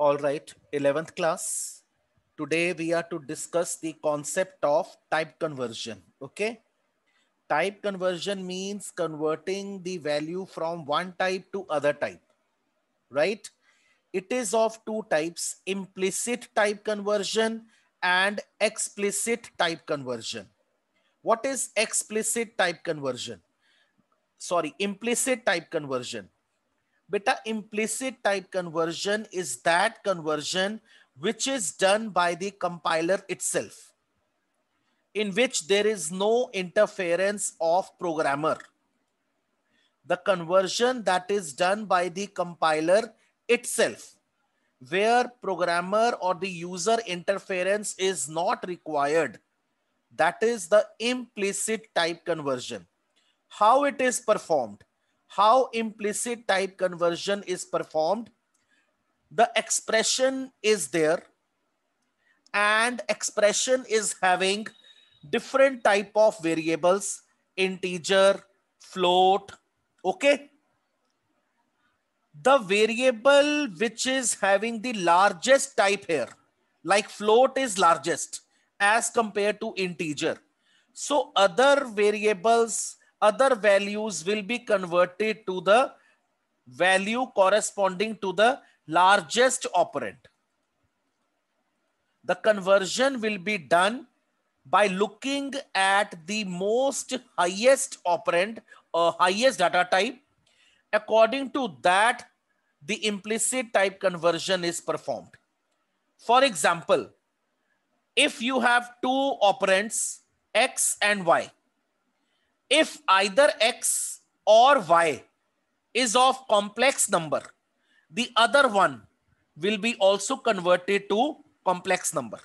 All right, 11th class. Today we are to discuss the concept of type conversion. Okay. Type conversion means converting the value from one type to other type, right? It is of two types, implicit type conversion and explicit type conversion. What is explicit type conversion? Sorry, implicit type conversion beta implicit type conversion is that conversion which is done by the compiler itself in which there is no interference of programmer the conversion that is done by the compiler itself where programmer or the user interference is not required that is the implicit type conversion how it is performed how implicit type conversion is performed. The expression is there and expression is having different type of variables, integer, float, okay? The variable which is having the largest type here, like float is largest as compared to integer. So other variables other values will be converted to the value corresponding to the largest operand. The conversion will be done by looking at the most highest operand or highest data type. According to that, the implicit type conversion is performed. For example, if you have two operands, x and y, if either x or y is of complex number, the other one will be also converted to complex number.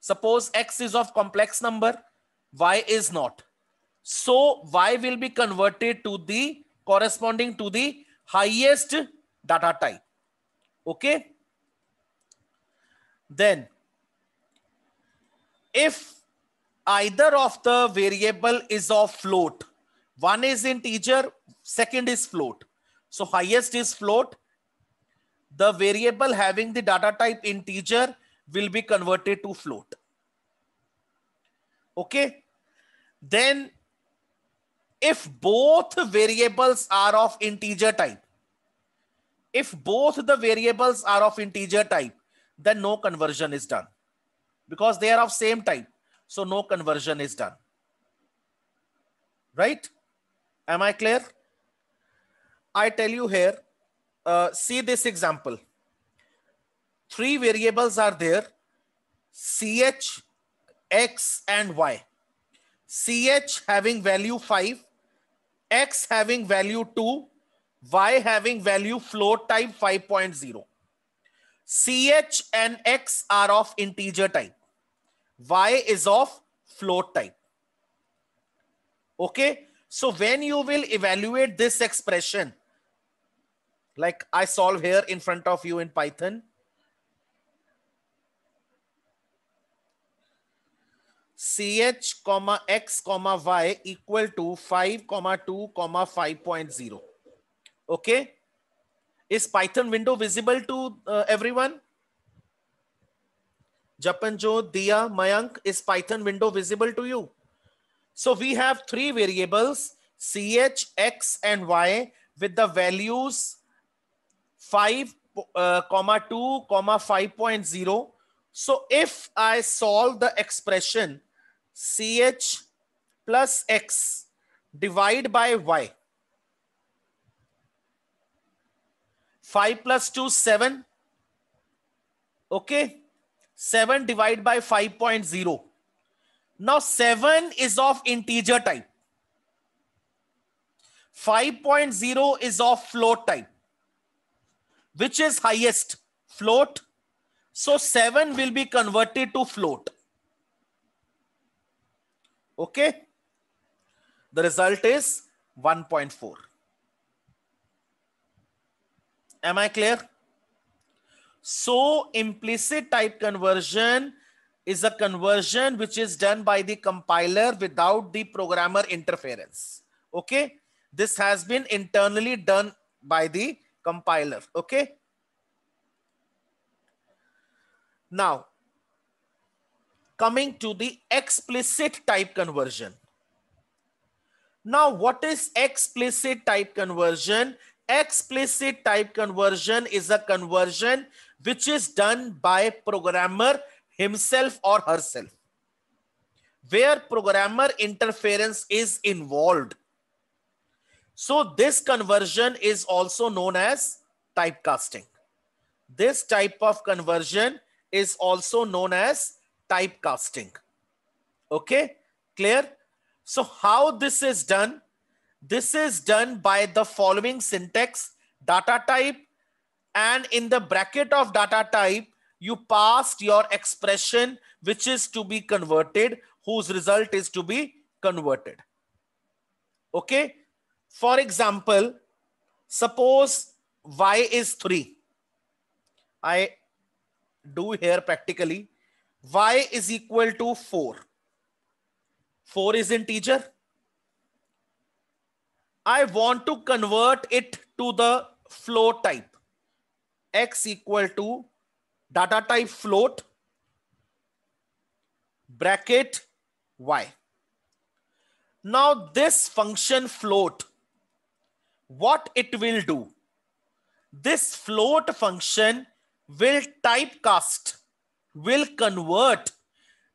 Suppose x is of complex number, y is not. So y will be converted to the corresponding to the highest data type. Okay. Then if either of the variable is of float. One is integer, second is float. So highest is float. The variable having the data type integer will be converted to float. Okay. Then if both variables are of integer type, if both the variables are of integer type, then no conversion is done because they are of same type so no conversion is done. Right? Am I clear? I tell you here, uh, see this example. Three variables are there, CH, X and Y. CH having value 5, X having value 2, Y having value float type 5.0. CH and X are of integer type. Y is of float type. Okay. So when you will evaluate this expression, like I solve here in front of you in Python, ch comma x comma y equal to 5 comma 2 comma 5.0 okay is python window visible to uh, everyone Japanjo, Dia, Mayank, is Python window visible to you? So we have three variables, CH, X and Y with the values 5, uh, comma 2, comma 5.0. So if I solve the expression CH plus X divide by Y, 5 plus 2, 7. Okay. 7 divided by 5.0. Now 7 is of integer type. 5.0 is of float type. Which is highest? Float. So 7 will be converted to float. Okay. The result is 1.4. Am I clear? So implicit type conversion is a conversion which is done by the compiler without the programmer interference. Okay. This has been internally done by the compiler. Okay. Now, coming to the explicit type conversion. Now, what is explicit type conversion? Explicit type conversion is a conversion which is done by programmer himself or herself where programmer interference is involved so this conversion is also known as typecasting this type of conversion is also known as typecasting okay clear so how this is done this is done by the following syntax data type and in the bracket of data type, you passed your expression, which is to be converted, whose result is to be converted. Okay. For example, suppose y is 3. I do here practically. y is equal to 4. 4 is integer. I want to convert it to the flow type x equal to data type float bracket y. Now this function float, what it will do? This float function will typecast, will convert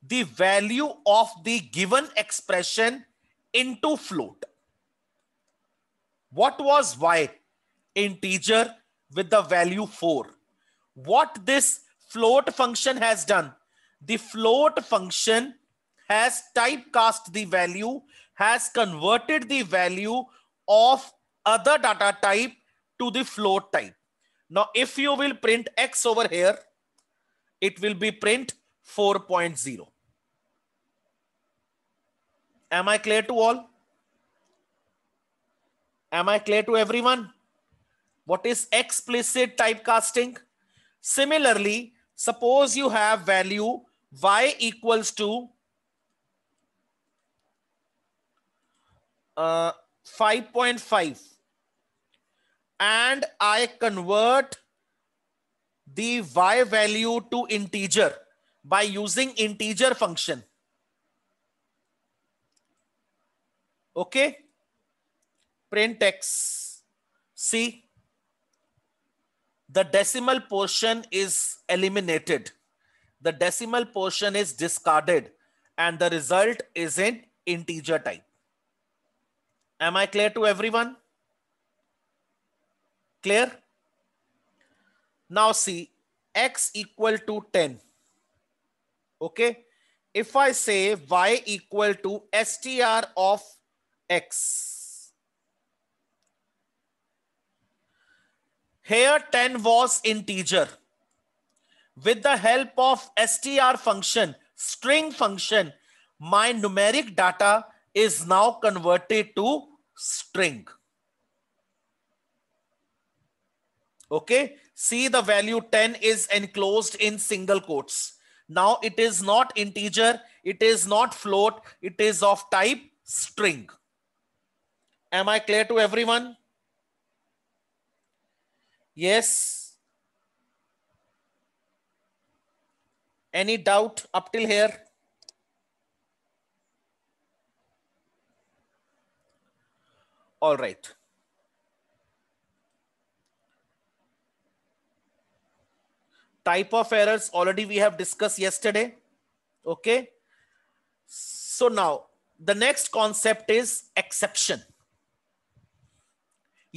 the value of the given expression into float. What was y? Integer with the value 4. What this float function has done? The float function has typecast the value, has converted the value of other data type to the float type. Now, if you will print x over here, it will be print 4.0. Am I clear to all? Am I clear to everyone? What is explicit typecasting? Similarly, suppose you have value y equals to uh, 5.5 and I convert the y value to integer by using integer function. Okay. Print x. See the decimal portion is eliminated. The decimal portion is discarded and the result is in integer type. Am I clear to everyone? Clear? Now see x equal to 10. Okay. If I say y equal to str of x Here 10 was integer. With the help of str function, string function, my numeric data is now converted to string. Okay, see the value 10 is enclosed in single quotes. Now it is not integer, it is not float, it is of type string. Am I clear to everyone? Yes. Any doubt up till here? All right. Type of errors already we have discussed yesterday. Okay. So now the next concept is exception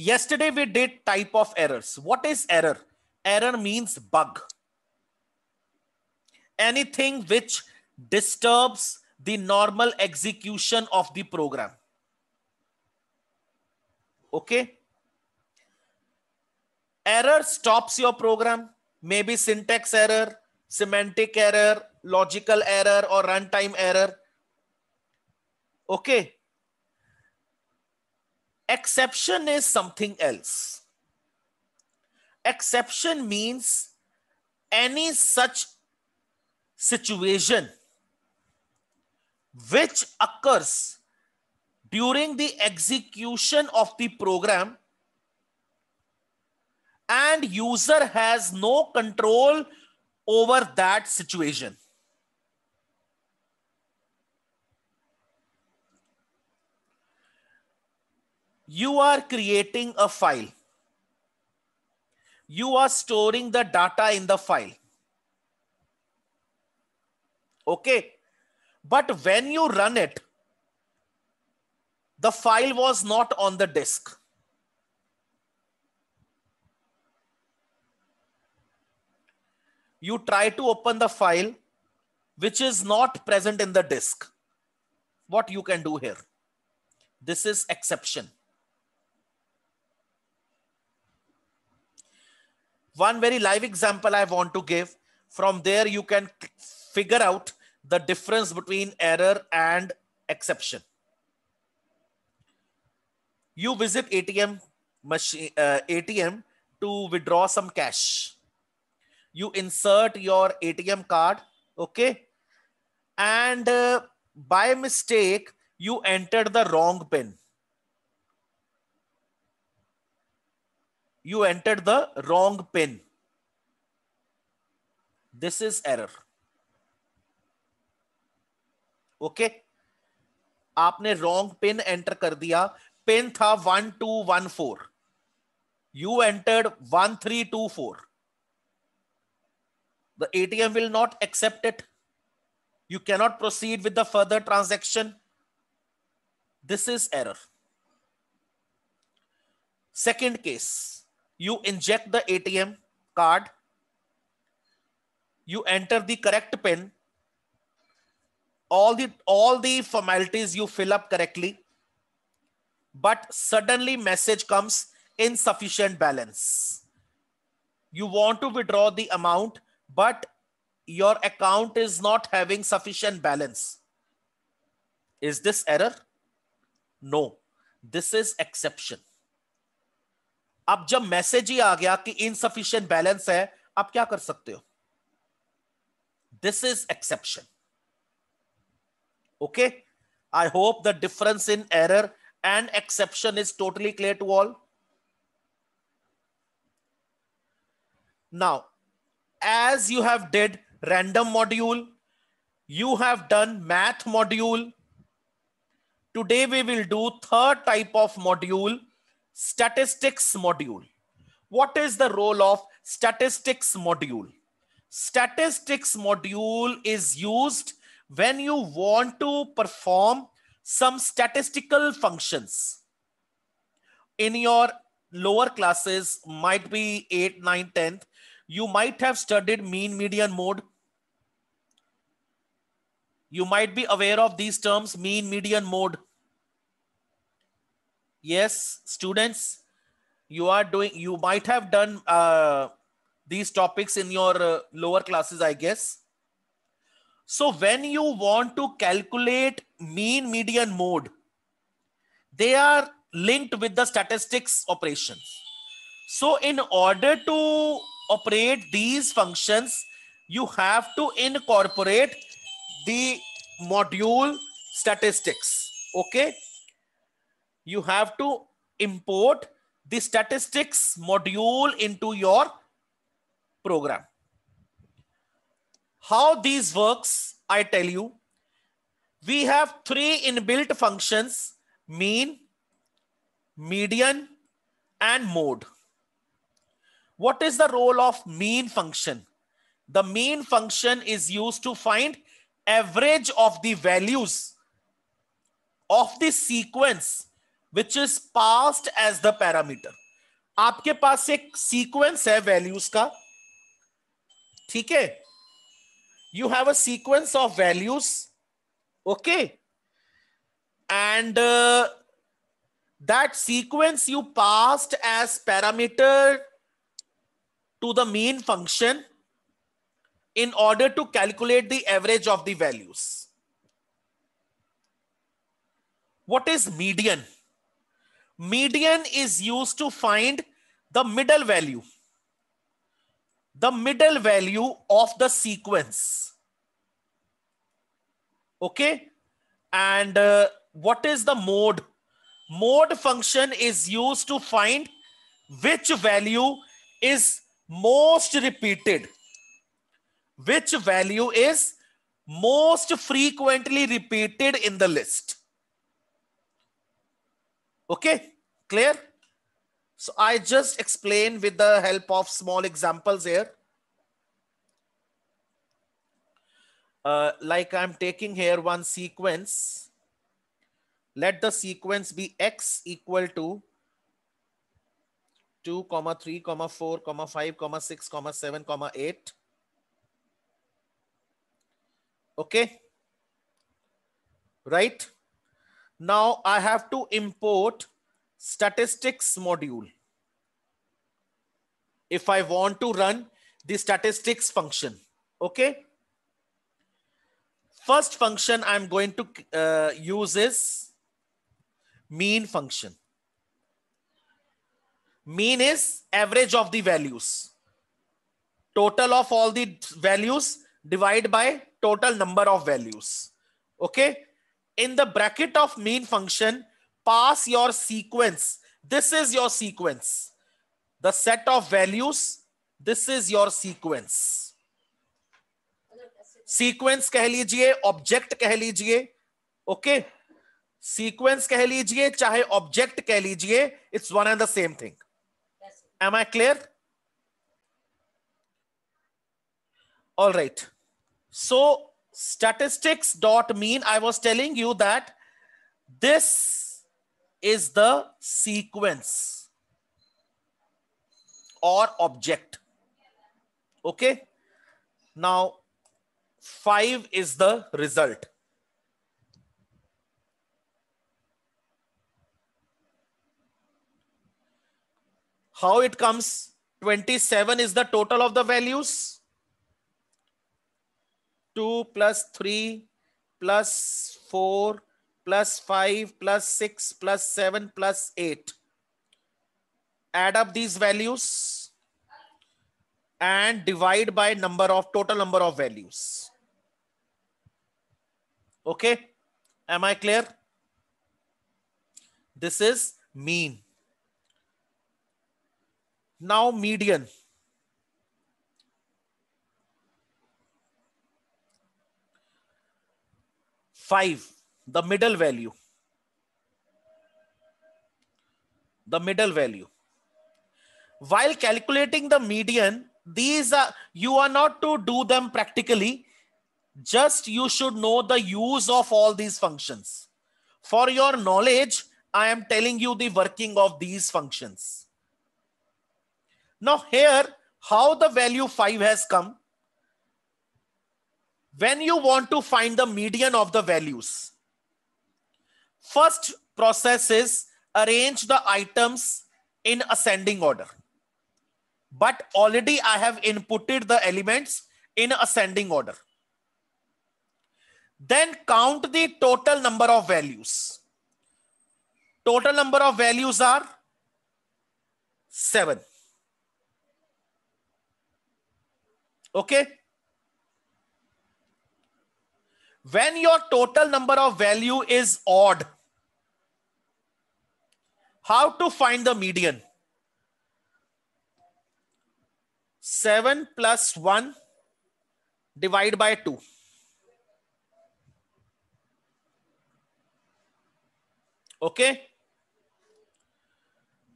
yesterday we did type of errors what is error error means bug anything which disturbs the normal execution of the program okay error stops your program maybe syntax error semantic error logical error or runtime error okay Exception is something else. Exception means any such situation which occurs during the execution of the program and user has no control over that situation you are creating a file. You are storing the data in the file. Okay. But when you run it, the file was not on the disk. You try to open the file, which is not present in the disk. What you can do here. This is exception. one very live example I want to give. From there, you can figure out the difference between error and exception. You visit ATM machine, uh, ATM to withdraw some cash. You insert your ATM card, okay? And uh, by mistake, you entered the wrong pin. you entered the wrong pin. This is error. okay? आपने wrong PIN. Enter कर दिया PIN था one two one four. You entered one three two four. the ATM will not accept it. You cannot proceed with the further transaction. This is error. Second case, you inject the ATM card, you enter the correct pin, all the all the formalities you fill up correctly, but suddenly message comes insufficient balance. You want to withdraw the amount, but your account is not having sufficient balance. Is this error? No, this is exception. अब जब message ही आ गया कि insufficient balance है आप क्या कर सकते हो this is exception okay I hope the difference in error and exception is totally clear to all now as you have did random module you have done math module today we will do third type of module statistics module. What is the role of statistics module? Statistics module is used when you want to perform some statistical functions in your lower classes might be 8 9 10th you might have studied mean median mode you might be aware of these terms mean median mode yes students you are doing you might have done uh, these topics in your uh, lower classes i guess so when you want to calculate mean median mode they are linked with the statistics operations so in order to operate these functions you have to incorporate the module statistics okay you have to import the statistics module into your program. How these works, I tell you, we have three inbuilt functions, mean, median, and mode. What is the role of mean function? The mean function is used to find average of the values of the sequence which is passed as the parameter. आपके पास एक sequence है values का ठीक है you have a sequence of values okay and that sequence you passed as parameter to the mean function in order to calculate the average of the values. What is median? median is used to find the middle value the middle value of the sequence okay and uh, what is the mode mode function is used to find which value is most repeated which value is most frequently repeated in the list Okay, clear? So I just explain with the help of small examples here. Uh, like I'm taking here one sequence. Let the sequence be x equal to 2, comma 3, comma 4, comma 5, comma 6, comma 7, comma 8. Okay. Right? Now I have to import statistics module. If I want to run the statistics function, okay? First function I'm going to uh, use is mean function. Mean is average of the values. Total of all the values divided by total number of values. Okay in the bracket of main function, pass your sequence. This is your sequence. The set of values, this is your sequence. Sequence keh lijiye, object keh lijiye. Okay. Sequence keh lijiye, chahe object keh lijiye. It's one and the same thing. Am I clear? All right. So statistics dot mean i was telling you that this is the sequence or object okay now 5 is the result how it comes 27 is the total of the values 2 plus 3 plus 4 plus 5 plus 6 plus 7 plus 8. Add up these values and divide by number of total number of values. Okay. Am I clear? This is mean. Now median. 5 the middle value the middle value while calculating the median these are you are not to do them practically just you should know the use of all these functions for your knowledge i am telling you the working of these functions now here how the value 5 has come when you want to find the median of the values, first process is arrange the items in ascending order. But already I have inputted the elements in ascending order. Then count the total number of values. Total number of values are 7. Okay when your total number of value is odd how to find the median 7 plus 1 divide by 2 okay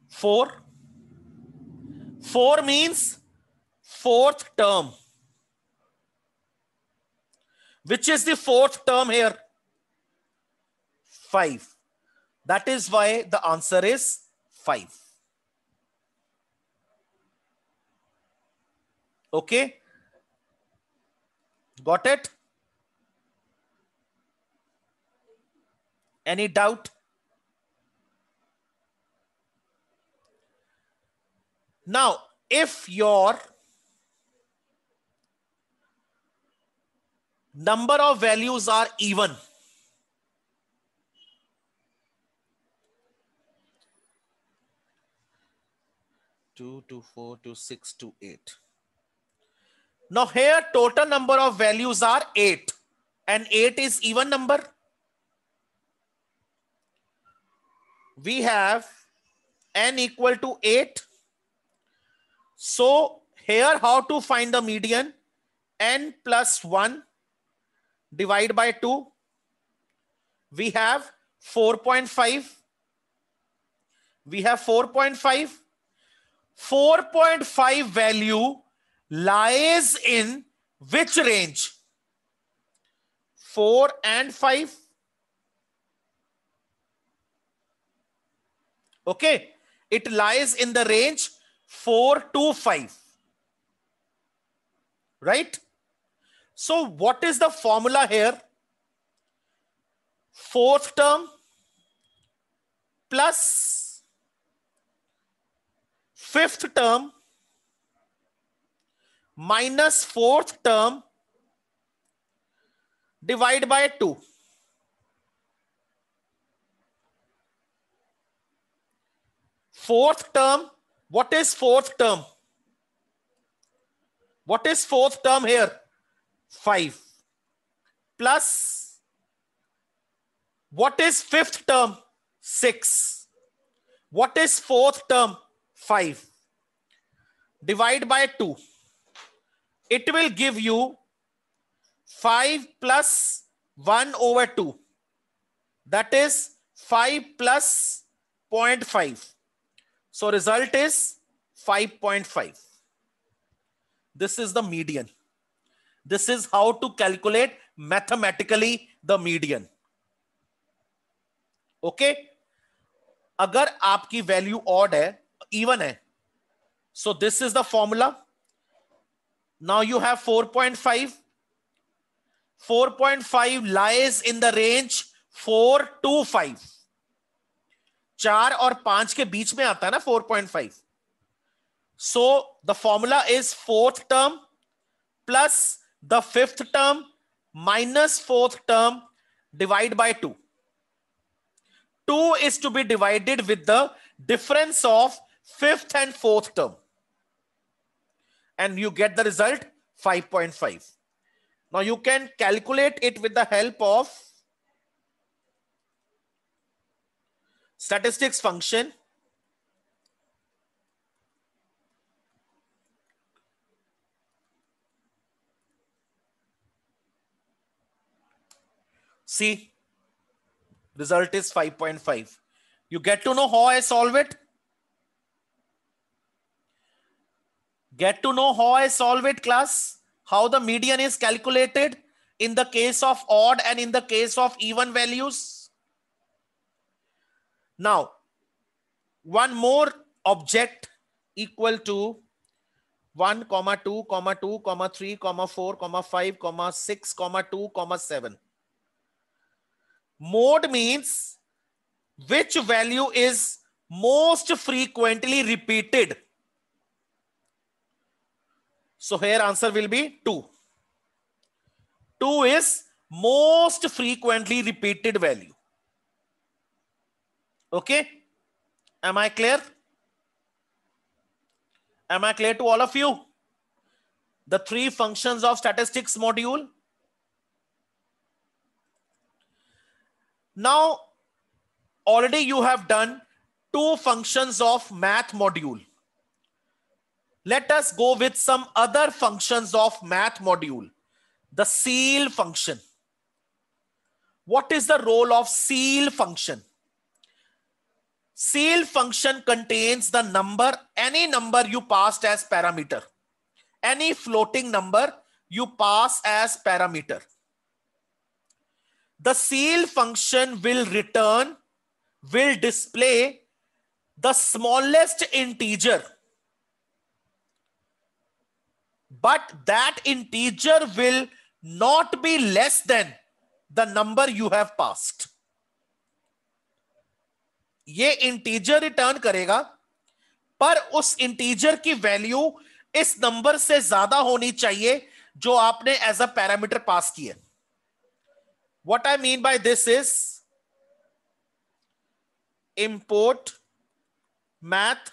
4 4 means fourth term which is the fourth term here? 5. That is why the answer is 5. Okay. Got it? Any doubt? Now, if your number of values are even two to four to six to eight now here total number of values are eight and eight is even number we have n equal to 8 so here how to find the median n plus 1 divide by 2. We have 4.5. We have 4.5. 4.5 value lies in which range? 4 and 5. Okay. It lies in the range 4 to 5. Right? So what is the formula here? Fourth term plus fifth term minus fourth term divide by 2. Fourth term, what is fourth term? What is fourth term here? 5 plus what is fifth term? 6. What is fourth term? 5. Divide by 2. It will give you 5 plus 1 over 2. That is 5 plus 0.5. So result is 5.5. This is the median. This is how to calculate mathematically the median okay अगर आपकी value odd है even है so this is the formula now you have 4.5 4.5 lies in the range 4 to 5 चार और पांच के बीच में आता है ना 4.5 so the formula is fourth term plus the fifth term minus fourth term divide by 2. 2 is to be divided with the difference of fifth and fourth term. And you get the result 5.5. Now you can calculate it with the help of statistics function See, result is 5.5. You get to know how I solve it. Get to know how I solve it class, how the median is calculated in the case of odd and in the case of even values. Now, one more object equal to 1 comma 2 comma 2 comma 3 comma 4 comma 5 comma 6 comma 2 comma 7 Mode means which value is most frequently repeated. So here answer will be 2. 2 is most frequently repeated value. Okay. Am I clear? Am I clear to all of you? The three functions of statistics module Now, already you have done two functions of math module. Let us go with some other functions of math module. The seal function. What is the role of seal function? Seal function contains the number, any number you passed as parameter. Any floating number you pass as parameter. the sale function will return will display the smallest integer but that integer will not be less than the number you have passed ye integer return karega par us integer ki value is number se zyada honi chahiye jo aapne as a parameter pass kiya hai What I mean by this is import math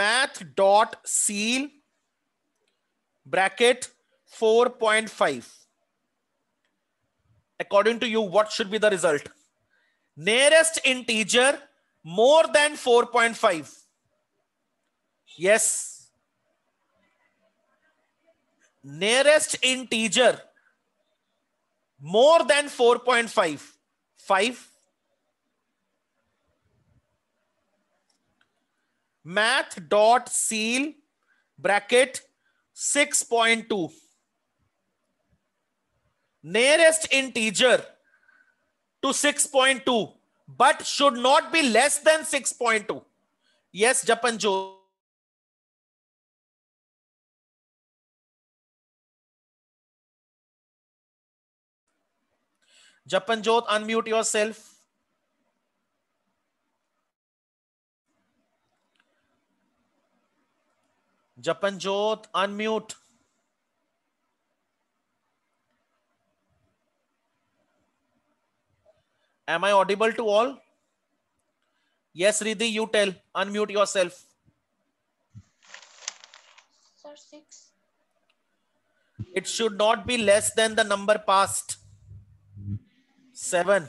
math dot seal bracket 4.5 according to you what should be the result nearest integer more than 4.5 yes nearest integer more than 4.5 5 math dot seal bracket 6.2 nearest integer to 6.2 but should not be less than 6.2 yes japan joe Japanjot, unmute yourself. Japanjot, unmute. Am I audible to all? Yes, Riddhi, you tell. Unmute yourself. Sir, six. It should not be less than the number passed seven.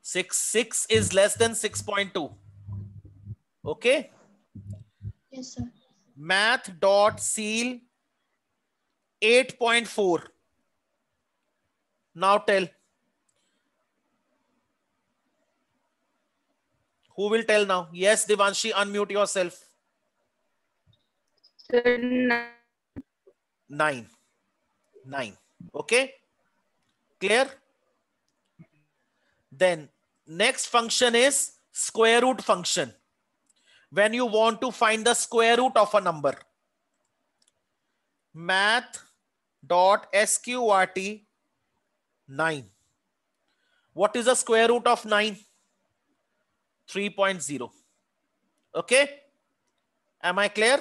Six, six is less than 6.2. Okay. Yes, sir. Math dot seal 8.4. Now tell. Who will tell now? Yes, Devanshi, unmute yourself. Sir, Nine. Nine. Okay, clear? Then next function is square root function. When you want to find the square root of a number, math dot sqrt 9. What is the square root of 9? 3.0. Okay. Am I clear?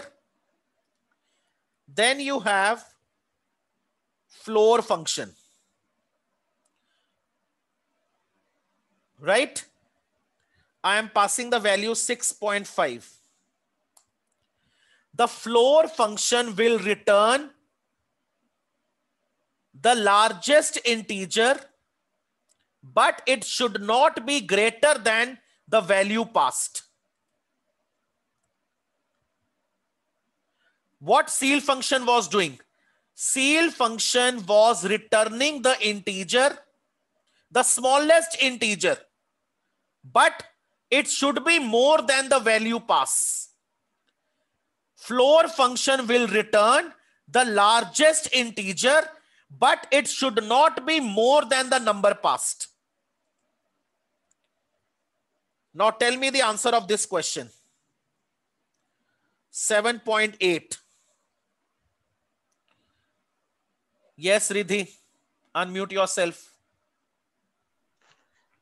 Then you have floor function. Right? I am passing the value 6.5. The floor function will return the largest integer, but it should not be greater than the value passed. What seal function was doing? seal function was returning the integer, the smallest integer, but it should be more than the value pass. Floor function will return the largest integer, but it should not be more than the number passed. Now tell me the answer of this question. 7.8. Yes, Riddhi, unmute yourself.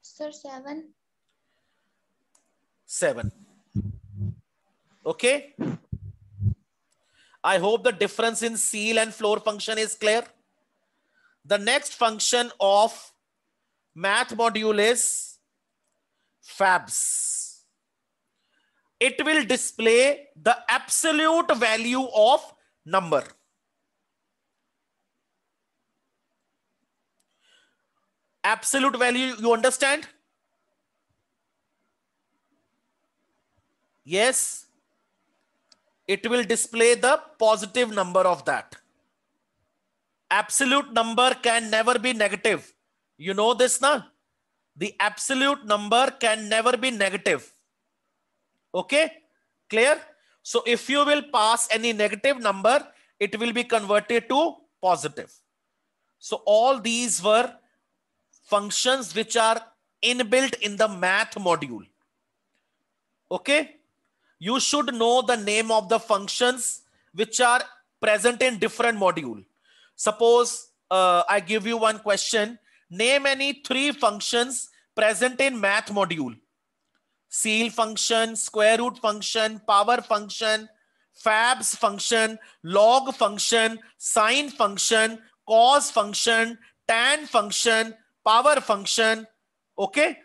Sir, seven. Seven. Okay. I hope the difference in seal and floor function is clear. The next function of math module is fabs. It will display the absolute value of number. absolute value you understand yes it will display the positive number of that absolute number can never be negative you know this now the absolute number can never be negative okay clear so if you will pass any negative number it will be converted to positive so all these were functions which are inbuilt in the math module. Okay. You should know the name of the functions which are present in different module. Suppose uh, I give you one question. Name any three functions present in math module. Seal function, square root function, power function, fabs function, log function, sine function, cos function, tan function, power function. Okay.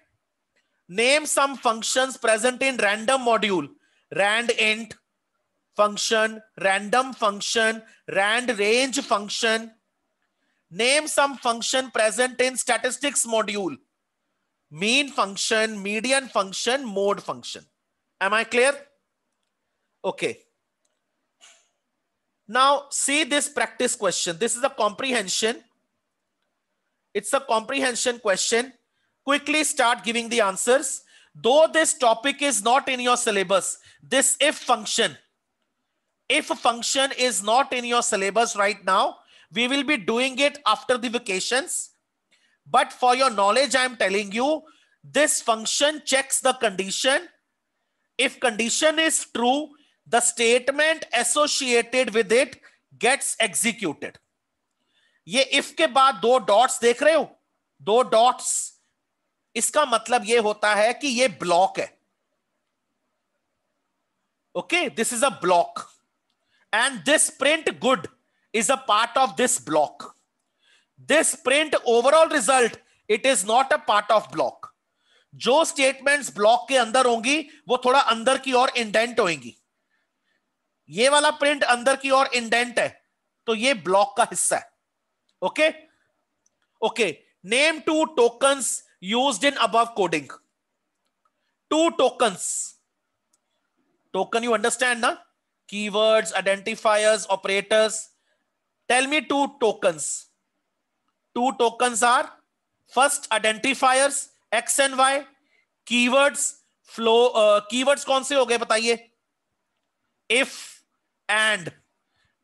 Name some functions present in random module. Rand int function, random function, rand range function. Name some function present in statistics module. Mean function, median function, mode function. Am I clear? Okay. Now see this practice question. This is a comprehension it's a comprehension question. Quickly start giving the answers. Though this topic is not in your syllabus, this if function, if function is not in your syllabus right now, we will be doing it after the vacations. But for your knowledge, I'm telling you, this function checks the condition. If condition is true, the statement associated with it gets executed. ये if के बाद दो dots देख रहे हो दो dots इसका मतलब ये होता है कि ये ब्लॉक है okay this is a block and this print good is a part of this block this print overall result it is not a part of block जो स्टेटमेंट्स ब्लॉक के अंदर होंगी वो थोड़ा अंदर की ओर इंडेंट होगी ये वाला प्रिंट अंदर की ओर इंडेंट है तो ये ब्लॉक का हिस्सा है okay okay name two tokens used in above coding two tokens token you understand na keywords identifiers operators tell me two tokens two tokens are first identifiers x and y keywords flow keywords कौन से हो गए बताइए if end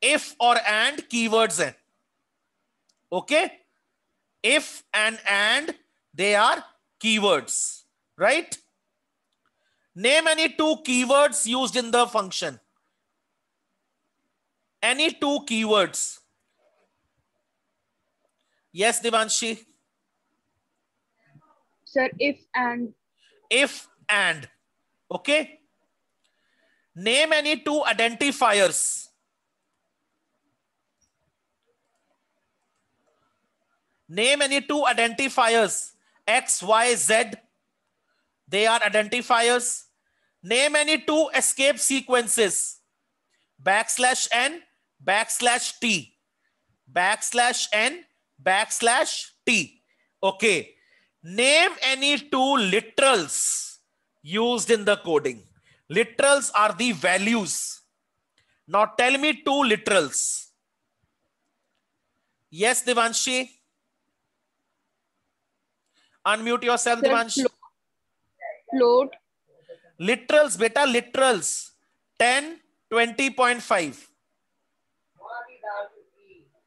if और end keywords हैं Okay. If and and they are keywords, right? Name any two keywords used in the function. Any two keywords. Yes, Divanshi. Sir, if and. If and. Okay. Name any two identifiers. Name any two identifiers, X, Y, Z. They are identifiers. Name any two escape sequences, backslash N, backslash T. Backslash N, backslash T. Okay. Name any two literals used in the coding. Literals are the values. Now tell me two literals. Yes, Devanshi. Unmute yourself, Dimanshu. Float. Literals, beta, literals. 10, 20.5.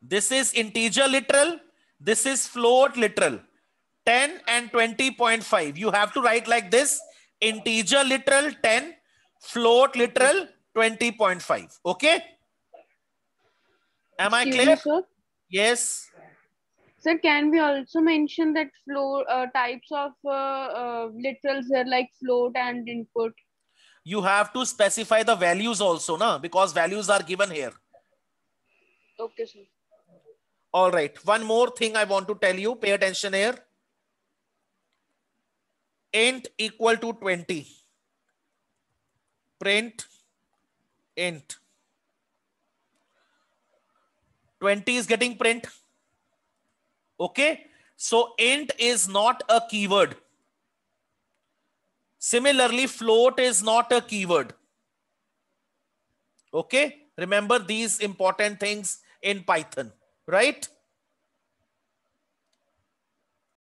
This is integer literal. This is float literal. 10 and 20.5. You have to write like this. Integer literal 10, float literal 20.5. Okay? Am I clear? yes. Sir, can we also mention that flow uh, types of uh, uh literals are like float and input? You have to specify the values also, na? because values are given here. Okay, sir. All right. One more thing I want to tell you. Pay attention here. Int equal to 20. Print int. 20 is getting print. Okay. So int is not a keyword. Similarly, float is not a keyword. Okay. Remember these important things in Python, right?